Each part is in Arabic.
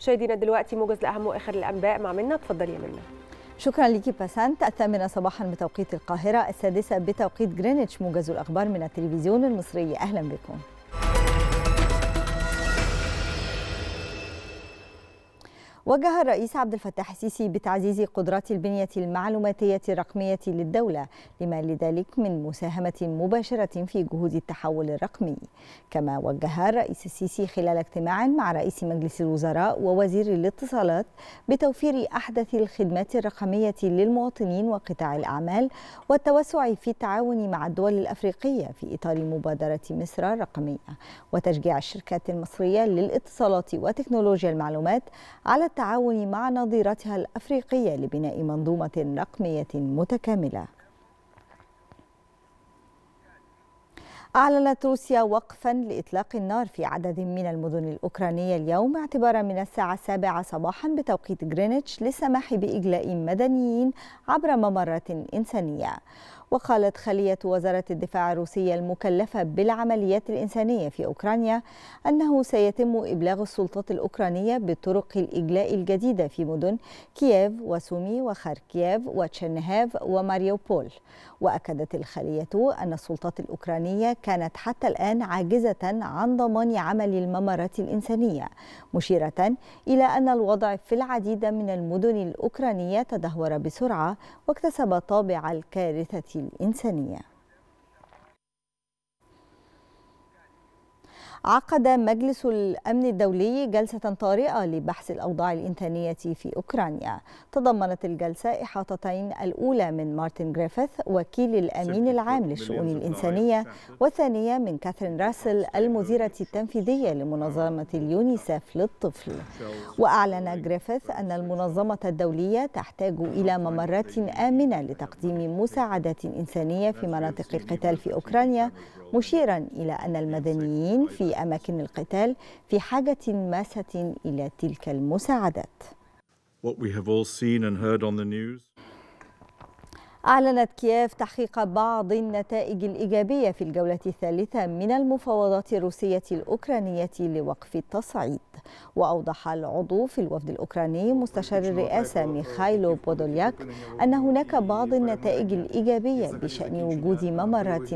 مشاهدينا دلوقتي موجز لاهم واخر الانباء مع منا اتفضلي يا منا شكرا ليكي باسانت الثامنة صباحا بتوقيت القاهرة السادسة بتوقيت جرينتش موجز الأخبار من التلفزيون المصري أهلا بكم وجه الرئيس عبد الفتاح السيسي بتعزيز قدرات البنية المعلوماتية الرقمية للدولة لما لذلك من مساهمة مباشرة في جهود التحول الرقمي كما وجه الرئيس السيسي خلال اجتماع مع رئيس مجلس الوزراء ووزير الاتصالات بتوفير أحدث الخدمات الرقمية للمواطنين وقطاع الأعمال والتوسع في التعاون مع الدول الأفريقية في إطار مبادرة مصر الرقمية وتشجيع الشركات المصرية للاتصالات وتكنولوجيا المعلومات على والتعاون مع نظيرتها الأفريقية لبناء منظومة رقمية متكاملة أعلنت روسيا وقفا لإطلاق النار في عدد من المدن الأوكرانية اليوم اعتبارا من الساعة السابعة صباحا بتوقيت غرينتش للسماح بإجلاء مدنيين عبر ممرات إنسانية وقالت خلية وزارة الدفاع الروسية المكلفة بالعمليات الإنسانية في أوكرانيا أنه سيتم إبلاغ السلطات الأوكرانية بطرق الإجلاء الجديدة في مدن كييف وسومي وخاركييف وتشنهاف وماريوبول وأكدت الخلية أن السلطات الأوكرانية كانت حتى الآن عاجزة عن ضمان عمل الممرات الإنسانية مشيرة إلى أن الوضع في العديد من المدن الأوكرانية تدهور بسرعة واكتسب طابع الكارثة الإنسانية عقد مجلس الأمن الدولي جلسة طارئة لبحث الأوضاع الإنسانية في أوكرانيا تضمنت الجلسة إحاطتين الأولى من مارتن جريفيث وكيل الأمين العام للشؤون الإنسانية والثانية من كاثرين راسل المديرة التنفيذية لمنظمة اليونيسف للطفل وأعلن جريفيث أن المنظمة الدولية تحتاج إلى ممرات آمنة لتقديم مساعدات إنسانية في مناطق القتال في أوكرانيا مشيرا إلى أن المدنيين في أماكن القتال في حاجة ماسة إلى تلك المساعدات. What we have all seen and heard on the news. أعلنت كييف تحقيق بعض النتائج الإيجابية في الجولة الثالثة من المفاوضات الروسية الأوكرانية لوقف التصعيد وأوضح العضو في الوفد الأوكراني مستشار الرئاسة ميخايلو بودولياك أن هناك بعض النتائج الإيجابية بشأن وجود ممرات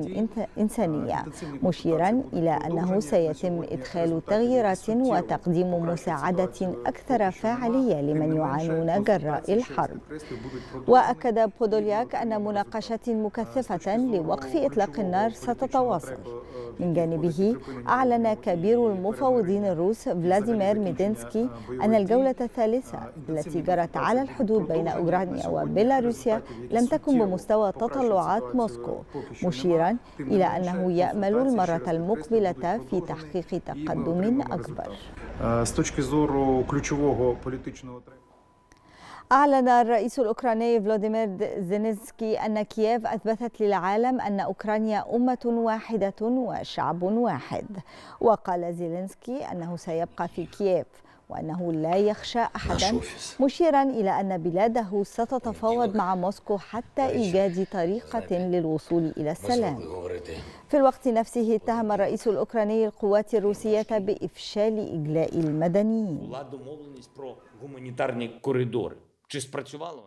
إنسانية مشيرا إلى أنه سيتم إدخال تغييرات وتقديم مساعدة أكثر فاعلية لمن يعانون جراء الحرب وأكد بودولياك أن مناقشة مكثفة لوقف إطلاق النار ستتواصل من جانبه أعلن كبير المفاوضين الروس فلاديمير ميدينسكي أن الجولة الثالثة التي جرت على الحدود بين أوكرانيا وبيلاروسيا لم تكن بمستوى تطلعات موسكو مشيرا إلى أنه يأمل المرة المقبلة في تحقيق تقدم أكبر. آه، أعلن الرئيس الأوكراني فلاديمير زينسكي أن كييف أثبتت للعالم أن أوكرانيا أمة واحدة وشعب واحد وقال زيلينسكي أنه سيبقى في كييف وأنه لا يخشى أحدا مشيرا إلى أن بلاده ستتفاوض مع موسكو حتى إيجاد طريقة للوصول إلى السلام في الوقت نفسه اتهم الرئيس الأوكراني القوات الروسية بإفشال إجلاء المدنيين Чи спрацювало?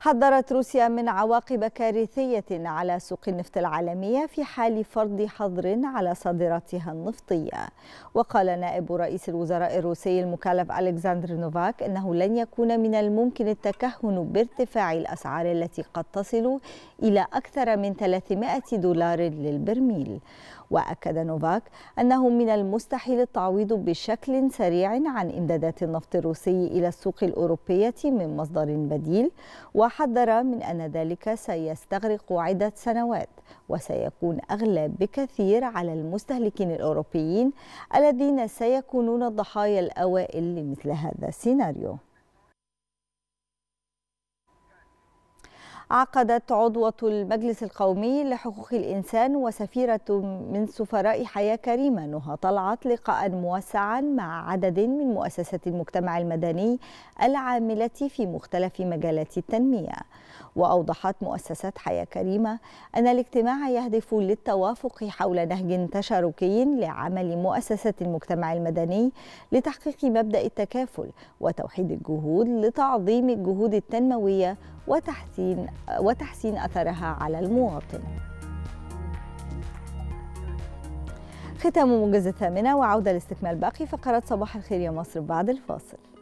حذرت روسيا من عواقب كارثية على سوق النفط العالمية في حال فرض حظر على صادراتها النفطية وقال نائب رئيس الوزراء الروسي المكلف ألكسندر نوفاك أنه لن يكون من الممكن التكهن بارتفاع الأسعار التي قد تصل إلى أكثر من 300 دولار للبرميل وأكد نوفاك أنه من المستحيل التعويض بشكل سريع عن إمدادات النفط الروسي إلى السوق الأوروبية من مصدر بديل وحذر من أن ذلك سيستغرق عدة سنوات وسيكون أغلى بكثير على المستهلكين الأوروبيين الذين سيكونون الضحايا الأوائل لمثل هذا السيناريو عقدت عضوة المجلس القومي لحقوق الإنسان وسفيرة من سفراء حياة كريمة نهى طلعت لقاء موسعا مع عدد من مؤسسات المجتمع المدني العاملة في مختلف مجالات التنمية وأوضحت مؤسسة حياة كريمة أن الاجتماع يهدف للتوافق حول نهج تشاركي لعمل مؤسسات المجتمع المدني لتحقيق مبدأ التكافل وتوحيد الجهود لتعظيم الجهود التنموية وتحسين وتحسين أثرها على المواطن ختام موجز الثامنة وعودة لاستكمال باقي فقرات صباح الخير يا مصر بعد الفاصل